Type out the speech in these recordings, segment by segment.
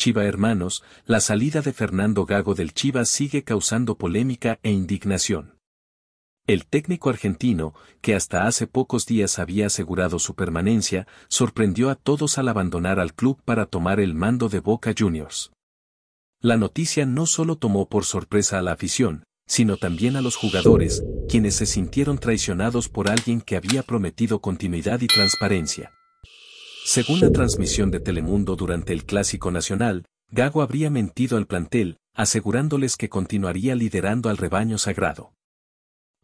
Chiva Hermanos, la salida de Fernando Gago del Chiva sigue causando polémica e indignación. El técnico argentino, que hasta hace pocos días había asegurado su permanencia, sorprendió a todos al abandonar al club para tomar el mando de Boca Juniors. La noticia no solo tomó por sorpresa a la afición, sino también a los jugadores, quienes se sintieron traicionados por alguien que había prometido continuidad y transparencia. Según la transmisión de Telemundo durante el Clásico Nacional, Gago habría mentido al plantel, asegurándoles que continuaría liderando al rebaño sagrado.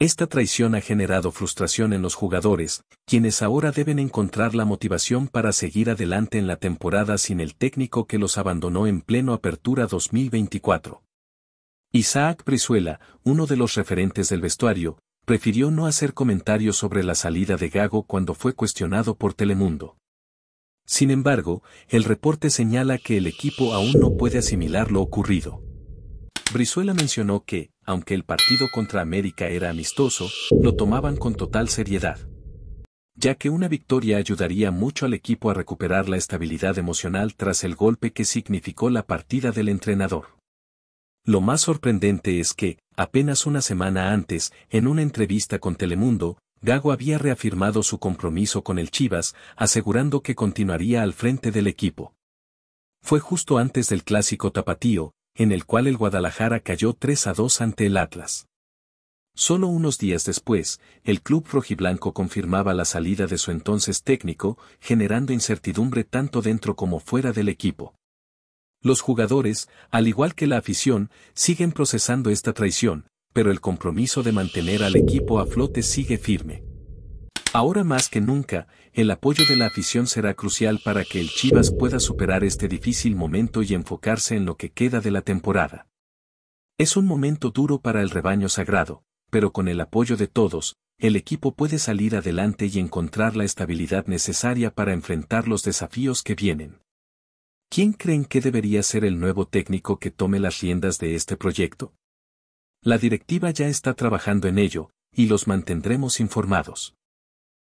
Esta traición ha generado frustración en los jugadores, quienes ahora deben encontrar la motivación para seguir adelante en la temporada sin el técnico que los abandonó en pleno Apertura 2024. Isaac Prisuela, uno de los referentes del vestuario, prefirió no hacer comentarios sobre la salida de Gago cuando fue cuestionado por Telemundo. Sin embargo, el reporte señala que el equipo aún no puede asimilar lo ocurrido. Brizuela mencionó que, aunque el partido contra América era amistoso, lo tomaban con total seriedad. Ya que una victoria ayudaría mucho al equipo a recuperar la estabilidad emocional tras el golpe que significó la partida del entrenador. Lo más sorprendente es que, apenas una semana antes, en una entrevista con Telemundo, Gago había reafirmado su compromiso con el Chivas, asegurando que continuaría al frente del equipo. Fue justo antes del clásico tapatío, en el cual el Guadalajara cayó 3 a 2 ante el Atlas. Solo unos días después, el club rojiblanco confirmaba la salida de su entonces técnico, generando incertidumbre tanto dentro como fuera del equipo. Los jugadores, al igual que la afición, siguen procesando esta traición, pero el compromiso de mantener al equipo a flote sigue firme. Ahora más que nunca, el apoyo de la afición será crucial para que el Chivas pueda superar este difícil momento y enfocarse en lo que queda de la temporada. Es un momento duro para el rebaño sagrado, pero con el apoyo de todos, el equipo puede salir adelante y encontrar la estabilidad necesaria para enfrentar los desafíos que vienen. ¿Quién creen que debería ser el nuevo técnico que tome las riendas de este proyecto? La directiva ya está trabajando en ello, y los mantendremos informados.